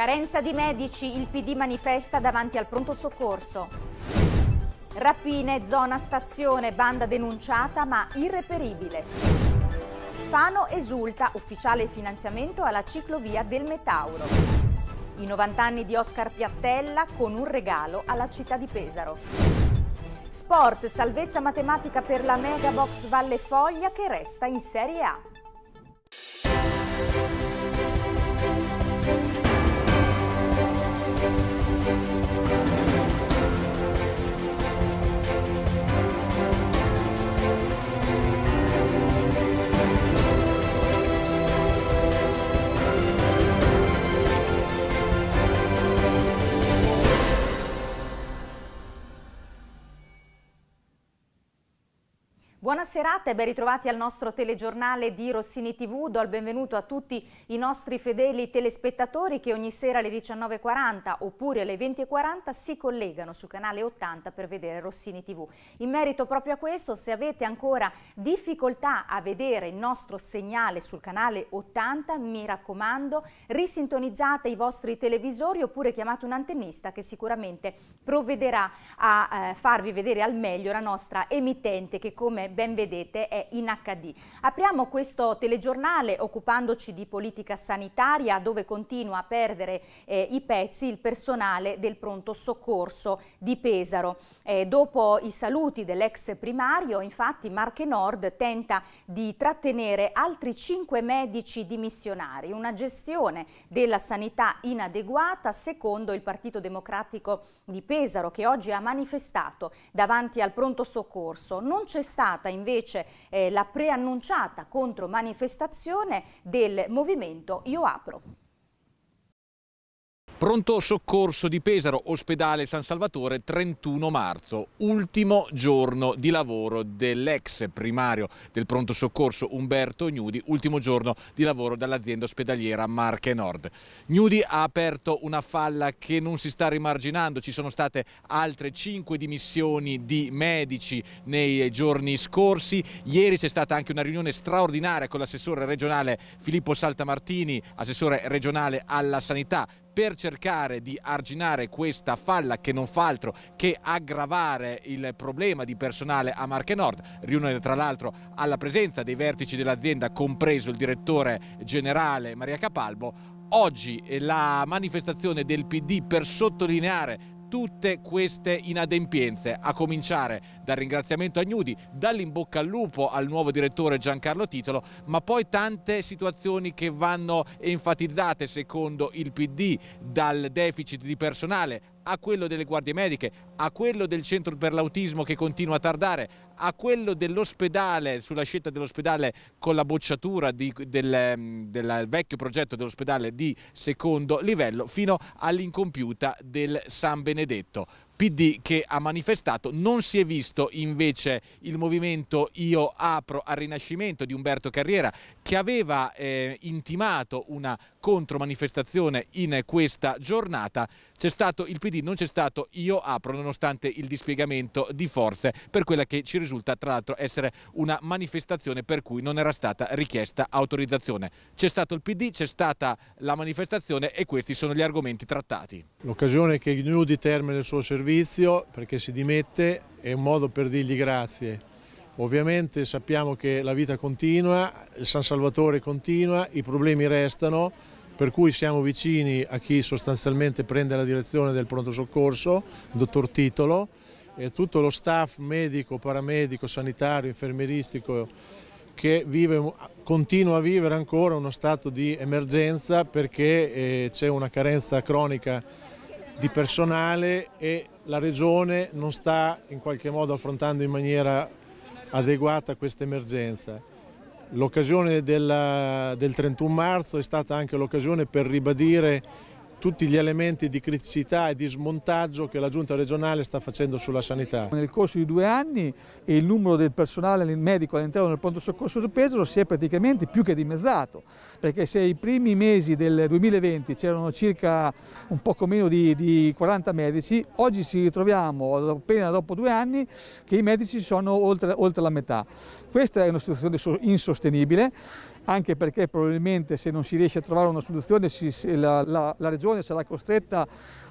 Carenza di medici, il PD manifesta davanti al pronto soccorso. Rapine, zona stazione, banda denunciata ma irreperibile. Fano esulta, ufficiale finanziamento alla ciclovia del Metauro. I 90 anni di Oscar Piattella con un regalo alla città di Pesaro. Sport, salvezza matematica per la Megabox Valle Foglia che resta in Serie A. serata e ben ritrovati al nostro telegiornale di Rossini TV. Do il benvenuto a tutti i nostri fedeli telespettatori che ogni sera alle 19.40 oppure alle 20.40 si collegano sul canale 80 per vedere Rossini TV. In merito proprio a questo, se avete ancora difficoltà a vedere il nostro segnale sul canale 80, mi raccomando, risintonizzate i vostri televisori oppure chiamate un antennista che sicuramente provvederà a eh, farvi vedere al meglio la nostra emittente che come ben ben vedete è in HD. Apriamo questo telegiornale occupandoci di politica sanitaria dove continua a perdere eh, i pezzi il personale del pronto soccorso di Pesaro. Eh, dopo i saluti dell'ex primario infatti Marche Nord tenta di trattenere altri cinque medici dimissionari, una gestione della sanità inadeguata secondo il Partito Democratico di Pesaro che oggi ha manifestato davanti al pronto soccorso. Non c'è stata in invece eh, la preannunciata contro manifestazione del movimento Io Apro. Pronto soccorso di Pesaro, ospedale San Salvatore, 31 marzo, ultimo giorno di lavoro dell'ex primario del pronto soccorso Umberto Gnudi, ultimo giorno di lavoro dall'azienda ospedaliera Marche Nord. Gnudi ha aperto una falla che non si sta rimarginando, ci sono state altre 5 dimissioni di medici nei giorni scorsi, ieri c'è stata anche una riunione straordinaria con l'assessore regionale Filippo Saltamartini, assessore regionale alla sanità, per cercare di arginare questa falla che non fa altro che aggravare il problema di personale a Marche Nord, riunione tra l'altro alla presenza dei vertici dell'azienda, compreso il direttore generale Maria Capalbo, Oggi la manifestazione del PD per sottolineare tutte queste inadempienze, a cominciare dal ringraziamento a Gnudi, dall'imbocca al lupo al nuovo direttore Giancarlo Titolo, ma poi tante situazioni che vanno enfatizzate secondo il PD, dal deficit di personale a quello delle guardie mediche, a quello del centro per l'autismo che continua a tardare, a quello dell'ospedale, sulla scelta dell'ospedale con la bocciatura di, del, ehm, del vecchio progetto dell'ospedale di secondo livello fino all'incompiuta del San Benedetto. PD che ha manifestato, non si è visto invece il movimento Io apro al rinascimento di Umberto Carriera che aveva eh, intimato una contromanifestazione in questa giornata, c'è stato il PD, non c'è stato Io apro nonostante il dispiegamento di forze per quella che ci risulta tra l'altro essere una manifestazione per cui non era stata richiesta autorizzazione. C'è stato il PD, c'è stata la manifestazione e questi sono gli argomenti trattati. L'occasione che GNU determina il suo servizio servizio perché si dimette, è un modo per dirgli grazie. Ovviamente sappiamo che la vita continua, il San Salvatore continua, i problemi restano, per cui siamo vicini a chi sostanzialmente prende la direzione del pronto soccorso, il dottor Titolo, e tutto lo staff medico, paramedico, sanitario, infermieristico che vive, continua a vivere ancora uno stato di emergenza perché eh, c'è una carenza cronica di personale e la Regione non sta in qualche modo affrontando in maniera adeguata questa emergenza. L'occasione del 31 marzo è stata anche l'occasione per ribadire tutti gli elementi di criticità e di smontaggio che la Giunta regionale sta facendo sulla sanità. Nel corso di due anni il numero del personale medico all'interno del pronto soccorso di Pesaro si è praticamente più che dimezzato, perché se i primi mesi del 2020 c'erano circa un poco meno di, di 40 medici, oggi ci ritroviamo appena dopo due anni che i medici sono oltre, oltre la metà. Questa è una situazione insostenibile anche perché probabilmente se non si riesce a trovare una soluzione si, la, la, la Regione sarà costretta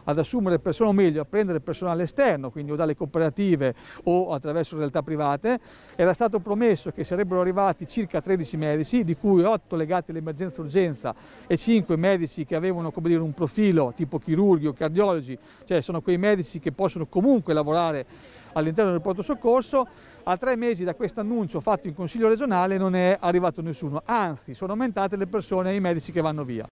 ad assumere persone, o meglio a prendere personale esterno, quindi o dalle cooperative o attraverso realtà private, era stato promesso che sarebbero arrivati circa 13 medici, di cui 8 legati all'emergenza-urgenza e 5 medici che avevano dire, un profilo tipo chirurghi o cardiologi, cioè sono quei medici che possono comunque lavorare all'interno del porto soccorso, a tre mesi da questo annuncio fatto in Consiglio regionale non è arrivato nessuno, anzi sono aumentate le persone e i medici che vanno via.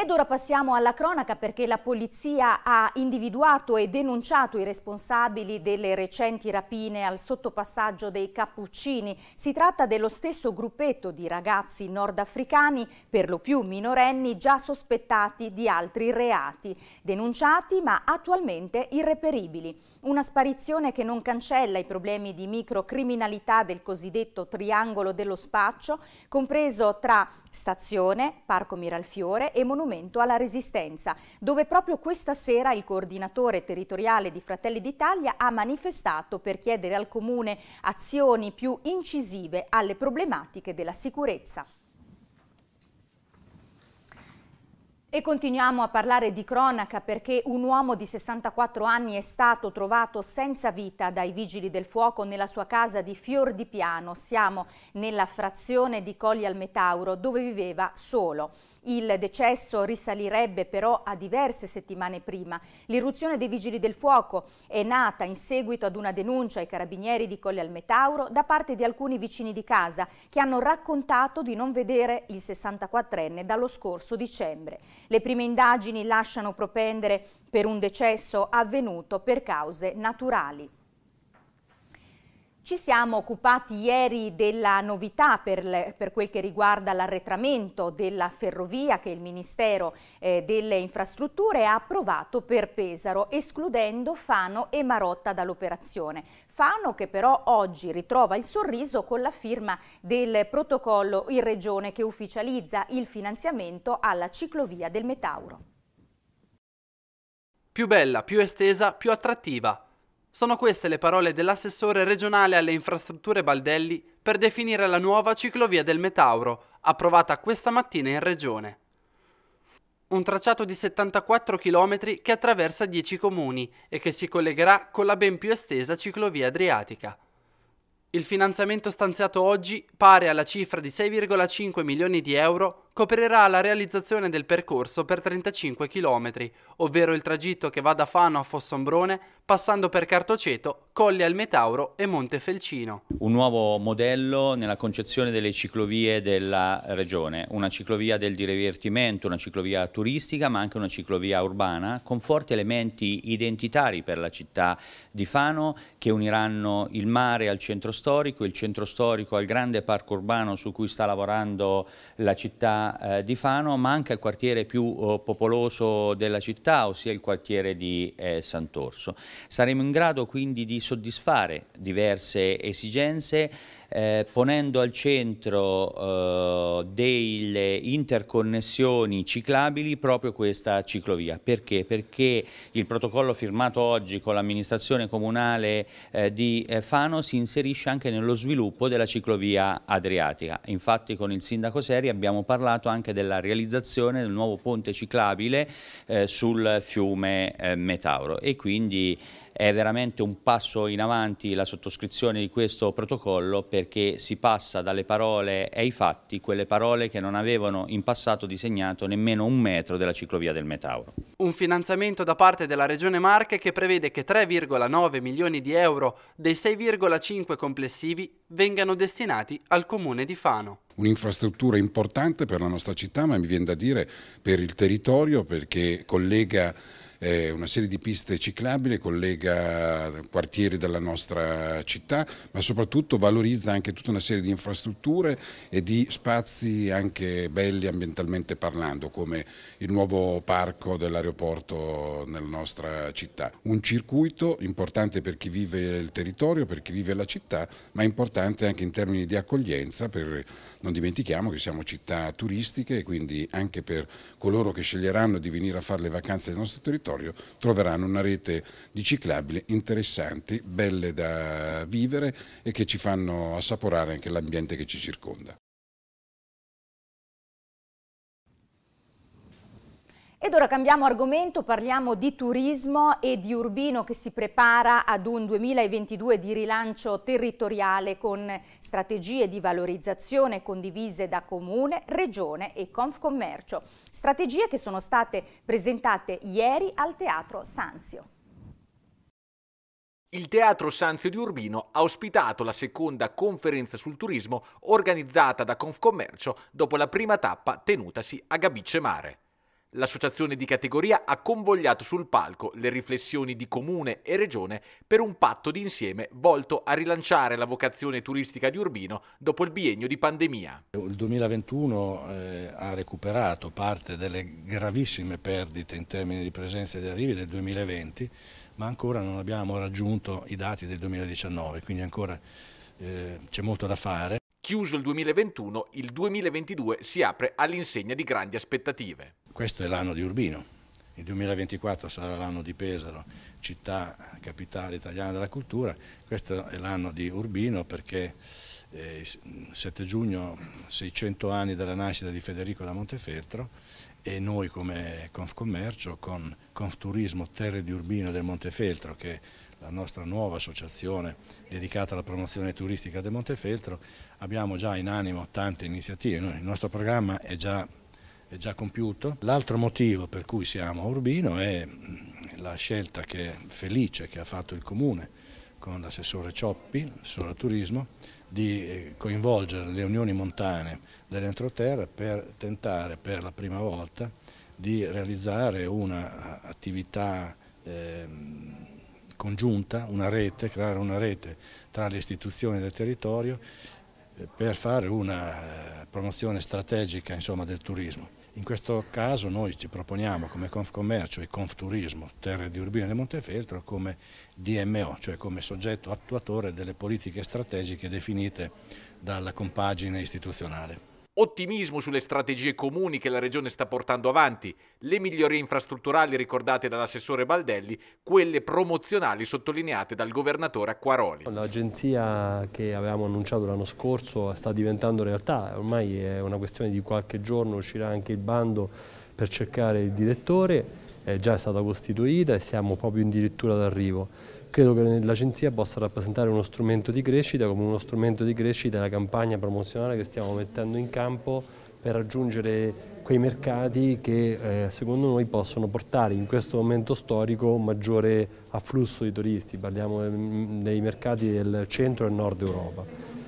Ed ora passiamo alla cronaca perché la polizia ha individuato e denunciato i responsabili delle recenti rapine al sottopassaggio dei Cappuccini. Si tratta dello stesso gruppetto di ragazzi nordafricani, per lo più minorenni, già sospettati di altri reati, denunciati ma attualmente irreperibili. Una sparizione che non cancella i problemi di microcriminalità del cosiddetto triangolo dello spaccio, compreso tra stazione, Parco Miralfiore e Monumento monumento alla Resistenza, dove proprio questa sera il coordinatore territoriale di Fratelli d'Italia ha manifestato per chiedere al Comune azioni più incisive alle problematiche della sicurezza. E continuiamo a parlare di cronaca perché un uomo di 64 anni è stato trovato senza vita dai vigili del fuoco nella sua casa di Fior di Piano. Siamo nella frazione di Colli al Metauro dove viveva solo. Il decesso risalirebbe però a diverse settimane prima. L'irruzione dei Vigili del Fuoco è nata in seguito ad una denuncia ai carabinieri di Colle al Metauro da parte di alcuni vicini di casa che hanno raccontato di non vedere il 64enne dallo scorso dicembre. Le prime indagini lasciano propendere per un decesso avvenuto per cause naturali. Ci siamo occupati ieri della novità per, le, per quel che riguarda l'arretramento della ferrovia che il Ministero eh, delle Infrastrutture ha approvato per Pesaro, escludendo Fano e Marotta dall'operazione. Fano che però oggi ritrova il sorriso con la firma del protocollo in regione che ufficializza il finanziamento alla ciclovia del Metauro. Più bella, più estesa, più attrattiva. Sono queste le parole dell'assessore regionale alle infrastrutture Baldelli per definire la nuova ciclovia del Metauro, approvata questa mattina in regione. Un tracciato di 74 km che attraversa 10 comuni e che si collegherà con la ben più estesa ciclovia adriatica. Il finanziamento stanziato oggi, pare alla cifra di 6,5 milioni di euro, coprirà la realizzazione del percorso per 35 km, ovvero il tragitto che va da Fano a Fossombrone, passando per Cartoceto, Colli al Metauro e Monte Felcino. Un nuovo modello nella concezione delle ciclovie della regione, una ciclovia del divertimento, una ciclovia turistica ma anche una ciclovia urbana con forti elementi identitari per la città di Fano che uniranno il mare al centro storico, il centro storico al grande parco urbano su cui sta lavorando la città eh, di Fano, ma anche al quartiere più eh, popoloso della città, ossia il quartiere di eh, Sant'Orso. Saremo in grado quindi di soddisfare diverse esigenze eh, ponendo al centro eh, delle interconnessioni ciclabili proprio questa ciclovia. Perché? Perché il protocollo firmato oggi con l'amministrazione comunale eh, di eh, Fano si inserisce anche nello sviluppo della ciclovia adriatica. Infatti con il sindaco Seri abbiamo parlato anche della realizzazione del nuovo ponte ciclabile eh, sul fiume Metauro e quindi è veramente un passo in avanti la sottoscrizione di questo protocollo perché si passa dalle parole ai fatti, quelle parole che non avevano in passato disegnato nemmeno un metro della ciclovia del Metauro. Un finanziamento da parte della Regione Marche che prevede che 3,9 milioni di euro dei 6,5 complessivi vengano destinati al comune di Fano. Un'infrastruttura importante per la nostra città, ma mi viene da dire per il territorio perché collega eh, una serie di piste ciclabili, collega quartieri della nostra città, ma soprattutto valorizza anche tutta una serie di infrastrutture e di spazi anche belli ambientalmente parlando, come il nuovo parco dell'aeroporto nella nostra città. Un circuito importante per chi vive il territorio, per chi vive la città, ma importante anche in termini di accoglienza, per, non dimentichiamo che siamo città turistiche e quindi anche per coloro che sceglieranno di venire a fare le vacanze nel nostro territorio territorio troveranno una rete di ciclabili interessanti, belle da vivere e che ci fanno assaporare anche l'ambiente che ci circonda. Ed ora cambiamo argomento, parliamo di turismo e di Urbino che si prepara ad un 2022 di rilancio territoriale con strategie di valorizzazione condivise da Comune, Regione e Confcommercio. Strategie che sono state presentate ieri al Teatro Sanzio. Il Teatro Sanzio di Urbino ha ospitato la seconda conferenza sul turismo organizzata da Confcommercio dopo la prima tappa tenutasi a Gabicce Mare. L'associazione di categoria ha convogliato sul palco le riflessioni di comune e regione per un patto d'insieme volto a rilanciare la vocazione turistica di Urbino dopo il biennio di pandemia. Il 2021 eh, ha recuperato parte delle gravissime perdite in termini di presenza di arrivi del 2020, ma ancora non abbiamo raggiunto i dati del 2019, quindi ancora eh, c'è molto da fare. Chiuso il 2021, il 2022 si apre all'insegna di grandi aspettative. Questo è l'anno di Urbino, il 2024 sarà l'anno di Pesaro, città capitale italiana della cultura, questo è l'anno di Urbino perché eh, 7 giugno 600 anni dalla nascita di Federico da Montefeltro e noi come Confcommercio con Confturismo Terre di Urbino del Montefeltro che la nostra nuova associazione dedicata alla promozione turistica del Montefeltro, abbiamo già in animo tante iniziative, il nostro programma è già, è già compiuto. L'altro motivo per cui siamo a Urbino è mm, la scelta che, felice che ha fatto il Comune con l'assessore Cioppi, l'assessore turismo, di eh, coinvolgere le unioni montane dell'entroterra per tentare per la prima volta di realizzare un'attività eh, congiunta, una rete, creare una rete tra le istituzioni del territorio eh, per fare una eh, promozione strategica insomma, del turismo. In questo caso noi ci proponiamo come Confcommercio e Confturismo Terre di Urbino e Montefeltro come DMO, cioè come soggetto attuatore delle politiche strategiche definite dalla compagine istituzionale. Ottimismo sulle strategie comuni che la Regione sta portando avanti, le migliorie infrastrutturali ricordate dall'assessore Baldelli, quelle promozionali sottolineate dal governatore Acquaroli. L'agenzia che avevamo annunciato l'anno scorso sta diventando realtà, ormai è una questione di qualche giorno, uscirà anche il bando per cercare il direttore, eh, è già stata costituita e siamo proprio in dirittura d'arrivo. Credo che l'Agenzia possa rappresentare uno strumento di crescita come uno strumento di crescita della campagna promozionale che stiamo mettendo in campo per raggiungere quei mercati che eh, secondo noi possono portare in questo momento storico maggiore afflusso di turisti, parliamo mm, dei mercati del centro e nord Europa.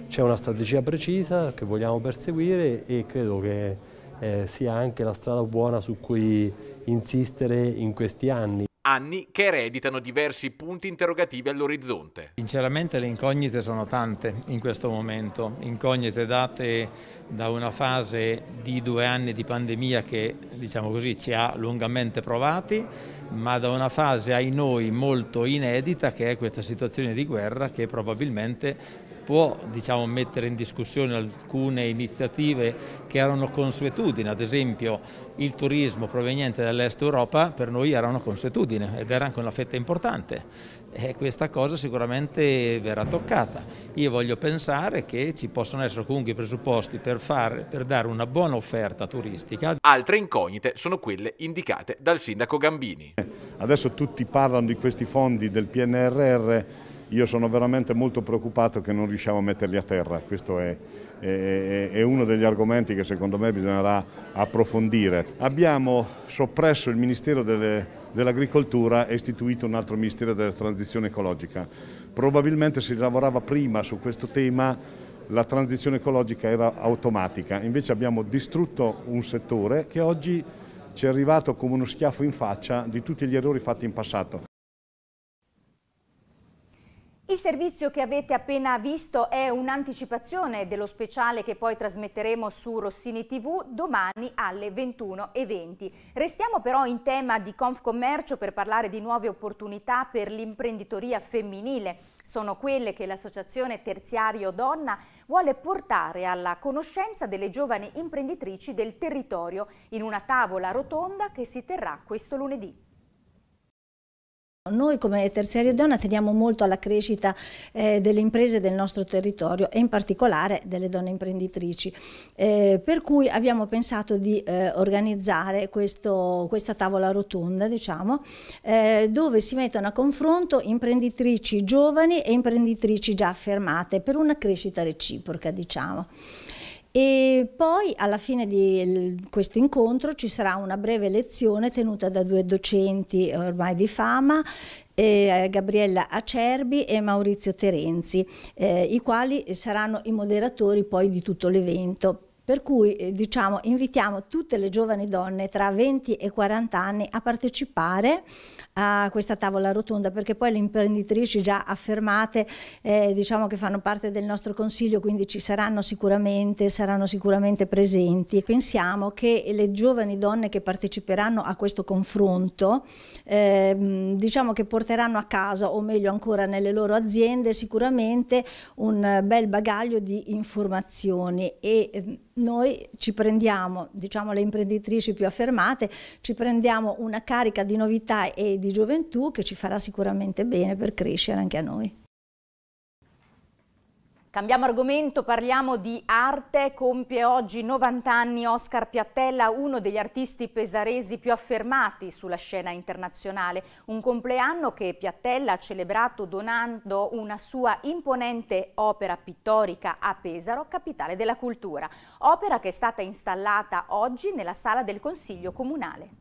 C'è una strategia precisa che vogliamo perseguire e credo che eh, sia anche la strada buona su cui insistere in questi anni anni che ereditano diversi punti interrogativi all'orizzonte. Sinceramente le incognite sono tante in questo momento, incognite date da una fase di due anni di pandemia che diciamo così ci ha lungamente provati, ma da una fase ai noi molto inedita che è questa situazione di guerra che probabilmente può diciamo, mettere in discussione alcune iniziative che erano consuetudine, ad esempio il turismo proveniente dall'est Europa per noi era una consuetudine ed era anche una fetta importante e questa cosa sicuramente verrà toccata. Io voglio pensare che ci possono essere comunque i presupposti per, far, per dare una buona offerta turistica. Altre incognite sono quelle indicate dal sindaco Gambini. Adesso tutti parlano di questi fondi del PNRR io sono veramente molto preoccupato che non riusciamo a metterli a terra, questo è, è, è, uno degli argomenti che secondo me bisognerà approfondire. Abbiamo soppresso il Ministero dell'Agricoltura dell e istituito un altro Ministero della Transizione Ecologica. Probabilmente si lavorava prima su questo tema, la transizione ecologica era automatica, invece abbiamo distrutto un settore che oggi ci è arrivato come uno schiaffo in faccia di tutti gli errori fatti in passato. Il servizio che avete appena visto è un'anticipazione dello speciale che poi trasmetteremo su Rossini TV domani alle 21.20. Restiamo però in tema di Confcommercio per parlare di nuove opportunità per l'imprenditoria femminile. Sono quelle che l'associazione Terziario Donna vuole portare alla conoscenza delle giovani imprenditrici del territorio in una tavola rotonda che si terrà questo lunedì. Noi come Terziario Donna teniamo molto alla crescita eh, delle imprese del nostro territorio e in particolare delle donne imprenditrici, eh, per cui abbiamo pensato di eh, organizzare questo, questa tavola rotonda, diciamo, eh, dove si mettono a confronto imprenditrici giovani e imprenditrici già affermate per una crescita reciproca, diciamo. E poi alla fine di questo incontro ci sarà una breve lezione tenuta da due docenti ormai di fama, eh, Gabriella Acerbi e Maurizio Terenzi, eh, i quali saranno i moderatori poi di tutto l'evento. Per cui eh, diciamo, invitiamo tutte le giovani donne tra 20 e 40 anni a partecipare a questa tavola rotonda perché poi le imprenditrici già affermate eh, diciamo che fanno parte del nostro consiglio quindi ci saranno sicuramente, saranno sicuramente presenti. Pensiamo che le giovani donne che parteciperanno a questo confronto eh, diciamo che porteranno a casa o meglio ancora nelle loro aziende sicuramente un bel bagaglio di informazioni e ehm, noi ci prendiamo, diciamo le imprenditrici più affermate, ci prendiamo una carica di novità e di gioventù che ci farà sicuramente bene per crescere anche a noi. Cambiamo argomento, parliamo di arte. Compie oggi 90 anni Oscar Piattella, uno degli artisti pesaresi più affermati sulla scena internazionale. Un compleanno che Piattella ha celebrato donando una sua imponente opera pittorica a Pesaro, capitale della cultura. Opera che è stata installata oggi nella sala del Consiglio Comunale.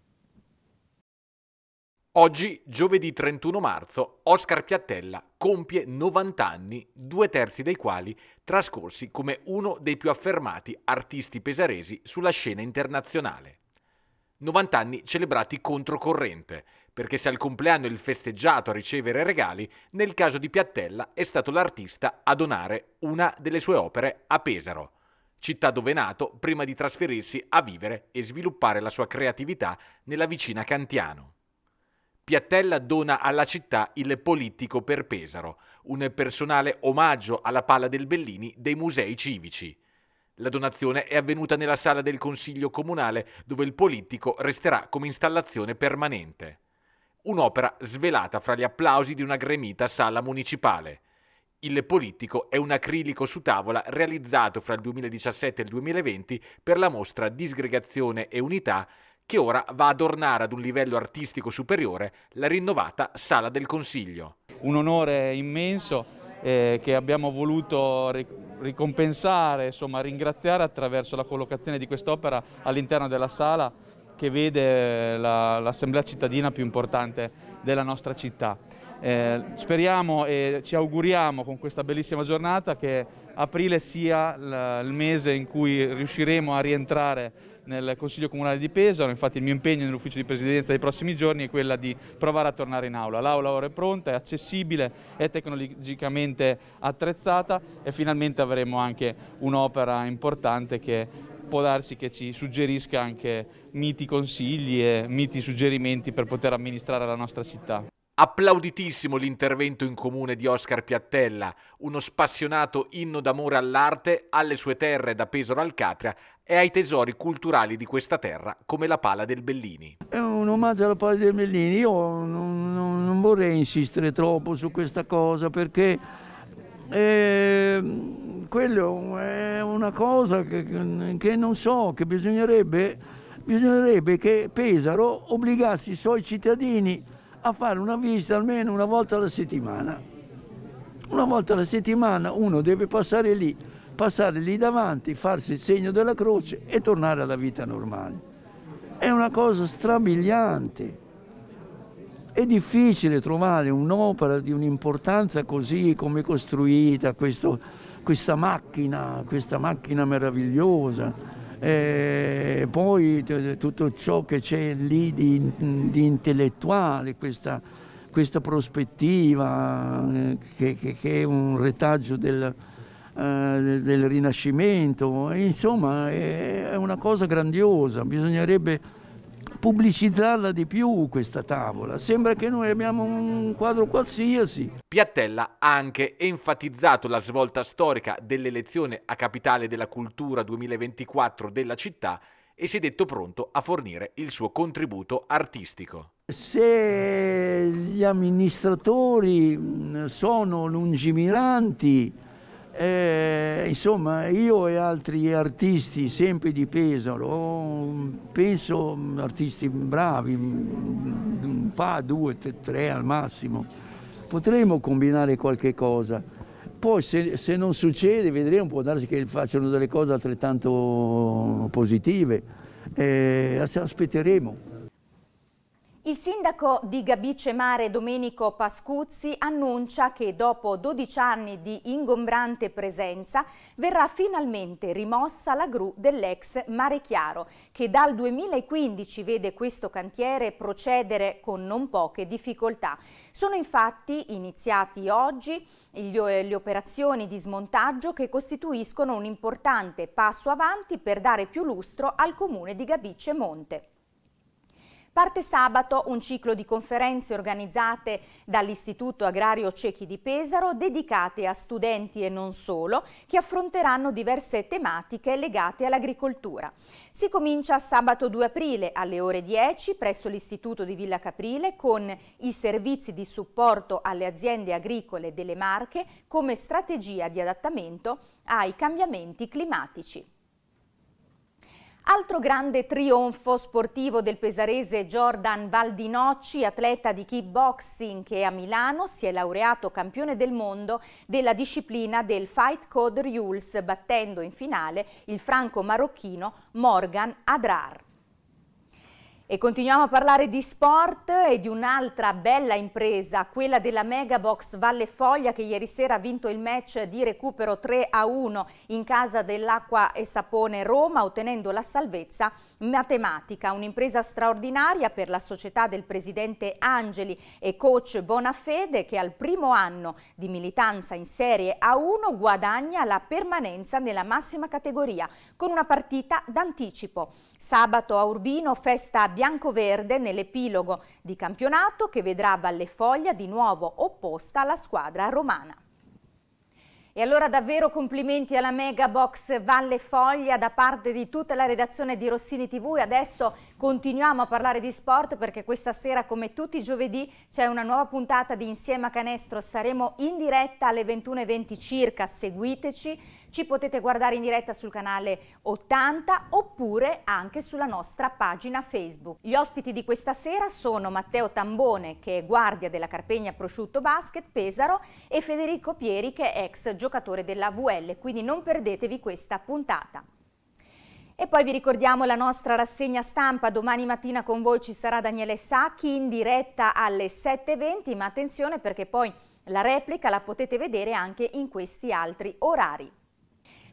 Oggi, giovedì 31 marzo, Oscar Piattella compie 90 anni, due terzi dei quali trascorsi come uno dei più affermati artisti pesaresi sulla scena internazionale. 90 anni celebrati controcorrente, perché se al compleanno è il festeggiato a ricevere regali, nel caso di Piattella è stato l'artista a donare una delle sue opere a Pesaro, città dove è nato prima di trasferirsi a vivere e sviluppare la sua creatività nella vicina Cantiano. Piattella dona alla città il politico per Pesaro, un personale omaggio alla palla del Bellini dei musei civici. La donazione è avvenuta nella sala del Consiglio Comunale, dove il politico resterà come installazione permanente. Un'opera svelata fra gli applausi di una gremita sala municipale. Il politico è un acrilico su tavola realizzato fra il 2017 e il 2020 per la mostra Disgregazione e Unità che ora va ad adornare ad un livello artistico superiore la rinnovata Sala del Consiglio. Un onore immenso eh, che abbiamo voluto ricompensare, insomma ringraziare attraverso la collocazione di quest'opera all'interno della sala che vede eh, l'assemblea la, cittadina più importante della nostra città. Eh, speriamo e ci auguriamo con questa bellissima giornata che aprile sia il mese in cui riusciremo a rientrare nel Consiglio Comunale di Pesaro, infatti il mio impegno nell'ufficio di presidenza dei prossimi giorni è quello di provare a tornare in aula. L'aula ora è pronta, è accessibile, è tecnologicamente attrezzata e finalmente avremo anche un'opera importante che può darsi che ci suggerisca anche miti consigli e miti suggerimenti per poter amministrare la nostra città. Applauditissimo l'intervento in comune di Oscar Piattella, uno spassionato inno d'amore all'arte, alle sue terre da Pesaro al Catria e ai tesori culturali di questa terra come la Pala del Bellini. È un omaggio alla Pala del Bellini, io non, non, non vorrei insistere troppo su questa cosa perché eh, quello è una cosa che, che non so, che bisognerebbe, bisognerebbe che Pesaro obbligasse i suoi cittadini a fare una visita almeno una volta alla settimana. Una volta alla settimana uno deve passare lì, passare lì davanti, farsi il segno della croce e tornare alla vita normale. È una cosa strabiliante. È difficile trovare un'opera di un'importanza così come costruita questo, questa macchina, questa macchina meravigliosa e eh, poi tutto ciò che c'è lì di, di intellettuale, questa, questa prospettiva eh, che, che, che, è un retaggio del, eh, del Rinascimento, insomma è, è una cosa grandiosa, bisognerebbe pubblicizzarla di più questa tavola. Sembra che noi abbiamo un quadro qualsiasi. Piattella ha anche enfatizzato la svolta storica dell'elezione a capitale della cultura 2024 della città e si è detto pronto a fornire il suo contributo artistico. Se gli amministratori sono lungimiranti, eh, insomma, io e altri artisti, sempre di Pesaro, penso mm, artisti bravi, mm, un pa, due, tre al massimo, potremmo combinare qualche cosa. Poi se, se non succede vedremo, può darsi che facciano delle cose altrettanto positive. Eh, aspetteremo. Il sindaco di Gabice Mare Domenico Pascuzzi annuncia che dopo 12 anni di ingombrante presenza verrà finalmente rimossa la gru dell'ex Mare Chiaro che dal 2015 vede questo cantiere procedere con non poche difficoltà. Sono infatti iniziati oggi le operazioni di smontaggio che costituiscono un importante passo avanti per dare più lustro al comune di Gabice Monte. Parte sabato un ciclo di conferenze organizzate dall'Istituto Agrario Cechi di Pesaro dedicate a studenti e non solo che affronteranno diverse tematiche legate all'agricoltura. Si comincia sabato 2 aprile alle ore 10 presso l'Istituto di Villa Caprile con i servizi di supporto alle aziende agricole delle Marche come strategia di adattamento ai cambiamenti climatici. Altro grande trionfo sportivo del pesarese Jordan Valdinocci, atleta di kickboxing che a Milano si è laureato campione del mondo della disciplina del Fight Code Rules, battendo in finale il franco-marocchino Morgan Adrar. E continuiamo a parlare di sport e di un'altra bella impresa, quella della Megabox Valle Foglia che ieri sera ha vinto il match di recupero 3 a 1 in casa dell'Acqua e Sapone Roma ottenendo la salvezza matematica, un'impresa straordinaria per la società del presidente Angeli e coach Bonafede che al primo anno di militanza in Serie A1 guadagna la permanenza nella massima categoria con una partita d'anticipo. Sabato a Urbino festa a biancoverde nell'epilogo di campionato che vedrà Vallefoglia di nuovo opposta alla squadra romana. E allora davvero complimenti alla Mega Box Valle Foglia da parte di tutta la redazione di Rossini TV e adesso continuiamo a parlare di sport perché questa sera come tutti i giovedì c'è una nuova puntata di Insieme a Canestro, saremo in diretta alle 21.20 circa, seguiteci ci potete guardare in diretta sul canale 80 oppure anche sulla nostra pagina Facebook. Gli ospiti di questa sera sono Matteo Tambone, che è guardia della Carpegna Prosciutto Basket Pesaro, e Federico Pieri, che è ex giocatore della VL, quindi non perdetevi questa puntata. E poi vi ricordiamo la nostra rassegna stampa, domani mattina con voi ci sarà Daniele Sacchi in diretta alle 7.20, ma attenzione perché poi la replica la potete vedere anche in questi altri orari.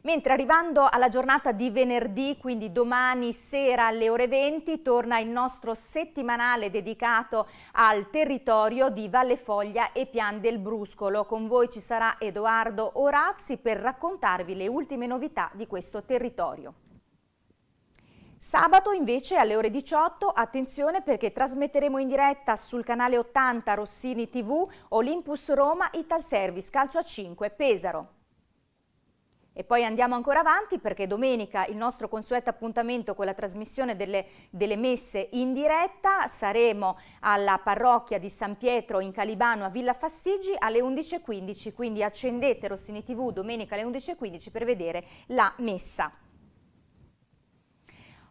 Mentre arrivando alla giornata di venerdì, quindi domani sera alle ore 20, torna il nostro settimanale dedicato al territorio di Valle Foglia e Pian del Bruscolo. Con voi ci sarà Edoardo Orazzi per raccontarvi le ultime novità di questo territorio. Sabato invece alle ore 18, attenzione perché trasmetteremo in diretta sul canale 80 Rossini TV Olympus Roma Ital Service Calcio a 5 Pesaro. E poi andiamo ancora avanti perché domenica il nostro consueto appuntamento con la trasmissione delle, delle, messe in diretta. Saremo alla parrocchia di San Pietro in Calibano a Villa Fastigi alle 11.15, quindi accendete Rossini TV domenica alle 11.15 per vedere la messa.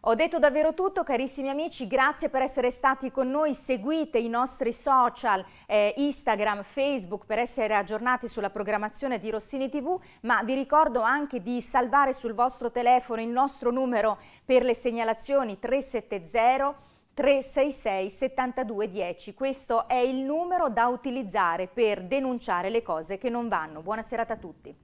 Ho detto davvero tutto, carissimi amici, grazie per essere stati con noi, seguite i nostri social, eh, Instagram, Facebook per essere aggiornati sulla programmazione di Rossini TV, ma vi ricordo anche di salvare sul vostro telefono il nostro numero per le segnalazioni 370 366 7210. Questo è il numero da utilizzare per denunciare le cose che non vanno. Buona serata a tutti.